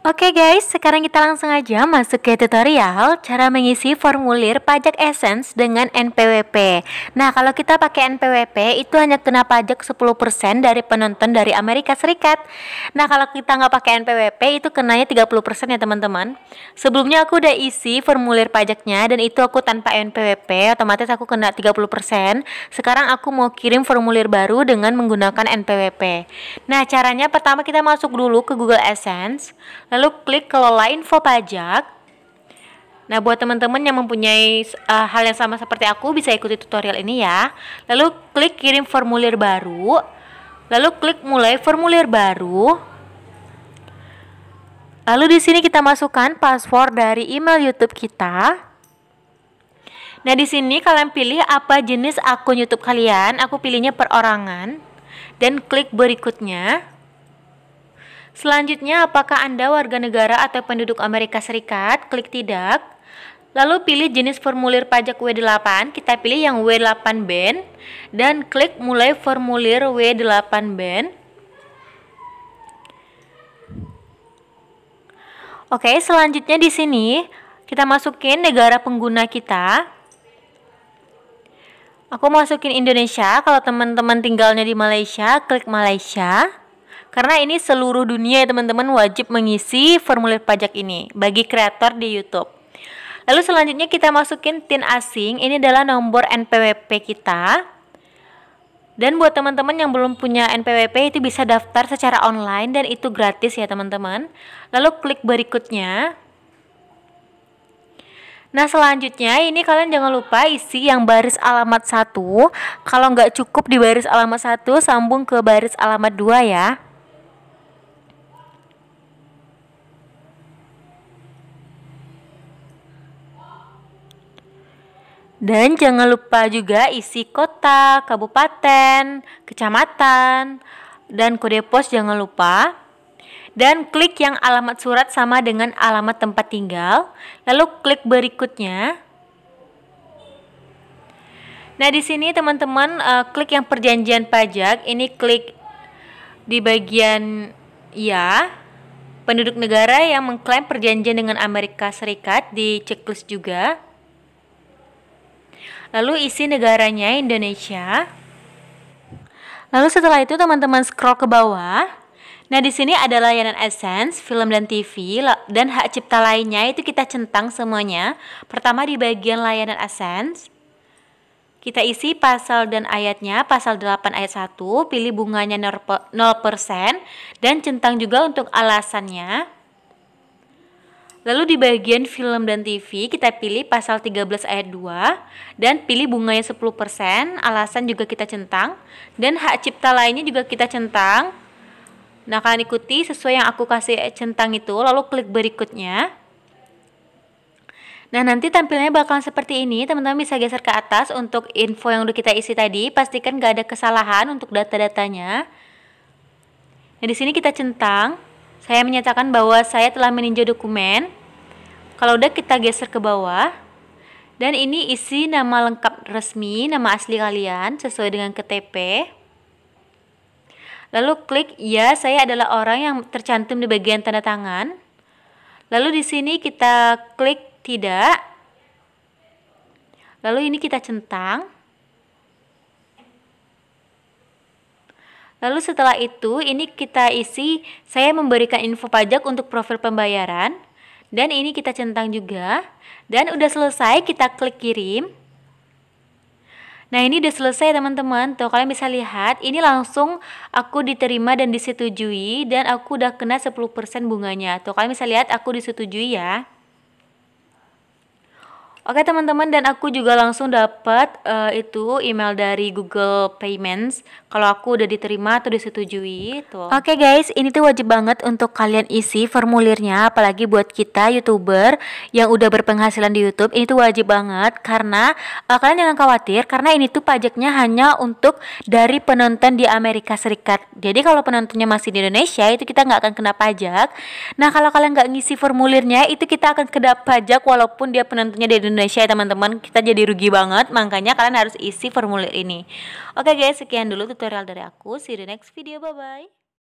Oke guys, sekarang kita langsung aja masuk ke tutorial cara mengisi formulir pajak Essence dengan NPWP. Nah, kalau kita pakai NPWP itu hanya kena pajak 10% dari penonton dari Amerika Serikat. Nah, kalau kita nggak pakai NPWP itu kenanya 30% ya teman-teman. Sebelumnya aku udah isi formulir pajaknya dan itu aku tanpa NPWP, otomatis aku kena 30%. Sekarang aku mau kirim formulir baru dengan menggunakan NPWP. Nah, caranya pertama kita masuk dulu ke Google Essence lalu klik kelola info pajak. Nah, buat teman-teman yang mempunyai uh, hal yang sama seperti aku bisa ikuti tutorial ini ya. Lalu klik kirim formulir baru. Lalu klik mulai formulir baru. Lalu di sini kita masukkan password dari email YouTube kita. Nah, di sini kalian pilih apa jenis akun YouTube kalian. Aku pilihnya perorangan dan klik berikutnya. Selanjutnya, apakah Anda warga negara atau penduduk Amerika Serikat? Klik tidak. Lalu pilih jenis formulir pajak W8, kita pilih yang W8 band dan klik mulai formulir W8 band. Oke, selanjutnya di sini kita masukin negara pengguna kita. Aku masukin Indonesia, kalau teman-teman tinggalnya di Malaysia, klik Malaysia. Karena ini seluruh dunia ya teman-teman wajib mengisi formulir pajak ini bagi kreator di YouTube. Lalu selanjutnya kita masukin TIN asing. Ini adalah nomor NPWP kita. Dan buat teman-teman yang belum punya NPWP itu bisa daftar secara online dan itu gratis ya teman-teman. Lalu klik berikutnya. Nah selanjutnya ini kalian jangan lupa isi yang baris alamat 1 Kalau nggak cukup di baris alamat 1 sambung ke baris alamat 2 ya Dan jangan lupa juga isi kota, kabupaten, kecamatan, dan kode pos jangan lupa. Dan klik yang alamat surat sama dengan alamat tempat tinggal, lalu klik berikutnya. Nah, di sini teman-teman uh, klik yang perjanjian pajak, ini klik di bagian ya penduduk negara yang mengklaim perjanjian dengan Amerika Serikat di checklist juga. Lalu isi negaranya Indonesia. Lalu setelah itu teman-teman scroll ke bawah. Nah, di sini ada layanan Essence, film dan TV dan hak cipta lainnya itu kita centang semuanya. Pertama di bagian layanan Essence kita isi pasal dan ayatnya, pasal 8 ayat 1, pilih bunganya 0%, dan centang juga untuk alasannya. Lalu di bagian film dan TV kita pilih pasal 13 ayat 2 dan pilih bunganya 10%, alasan juga kita centang dan hak cipta lainnya juga kita centang. Nah, kalian ikuti sesuai yang aku kasih centang itu, lalu klik berikutnya. Nah, nanti tampilnya bakalan seperti ini. Teman-teman bisa geser ke atas untuk info yang udah kita isi tadi. Pastikan gak ada kesalahan untuk data-datanya. Nah, di sini kita centang. Saya menyatakan bahwa saya telah meninjau dokumen. Kalau udah kita geser ke bawah. Dan ini isi nama lengkap resmi, nama asli kalian sesuai dengan KTP. Lalu klik ya, saya adalah orang yang tercantum di bagian tanda tangan. Lalu di sini kita klik tidak. Lalu ini kita centang. Lalu setelah itu ini kita isi saya memberikan info pajak untuk profil pembayaran dan ini kita centang juga dan udah selesai kita klik kirim. Nah ini udah selesai teman-teman Tuh kalian bisa lihat ini langsung aku diterima dan disetujui Dan aku udah kena 10% bunganya Tuh kalian bisa lihat aku disetujui ya Oke teman-teman dan aku juga langsung dapat uh, itu email dari Google Payments kalau aku udah diterima atau disetujui itu. Oke guys, ini tuh wajib banget untuk kalian isi formulirnya apalagi buat kita YouTuber yang udah berpenghasilan di YouTube ini tuh wajib banget karena uh, kalian jangan khawatir karena ini tuh pajaknya hanya untuk dari penonton di Amerika Serikat. Jadi kalau penontonnya masih di Indonesia itu kita nggak akan kena pajak. Nah, kalau kalian nggak ngisi formulirnya itu kita akan kena pajak walaupun dia penontonnya di Indonesia Indonesia ya teman-teman kita jadi rugi banget makanya kalian harus isi formulir ini oke guys sekian dulu tutorial dari aku see you next video bye bye